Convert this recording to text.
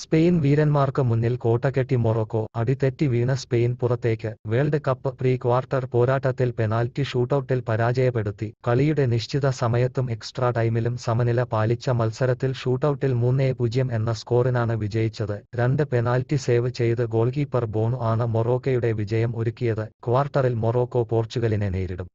Spain വീരന്മാർക്ക് മുന്നിൽ കോട്ടകെട്ടി മൊറോക്കോ അടിതെറ്റി വീണ സ്പെയിൻ പുറത്തേക്ക് വേൾഡ് കപ്പ് പ്രീ ക്വാർട്ടർ പോരാട്ടത്തിൽ പെനാൽറ്റി ഷൂട്ടൌട്ടിൽ പരാജയപ്പെടുത്തി കളിയുടെ നിശ്ചിത സമയത്തും എക്സ്ട്രാ ടൈമിലും സമനില പാലിച്ച മത്സരത്തിൽ ഷൂട്ടൌട്ടിൽ മൂന്നേ പൂജ്യം എന്ന സ്കോറിനാണ് വിജയിച്ചത് രണ്ട് പെനാൽറ്റി സേവ് ചെയ്ത് ഗോൾകീപ്പർ ബോണു ആണ് മൊറോക്കയുടെ വിജയം ഒരുക്കിയത് ക്വാർട്ടറിൽ മൊറോക്കോ പോർച്ചുഗലിനെ നേരിടും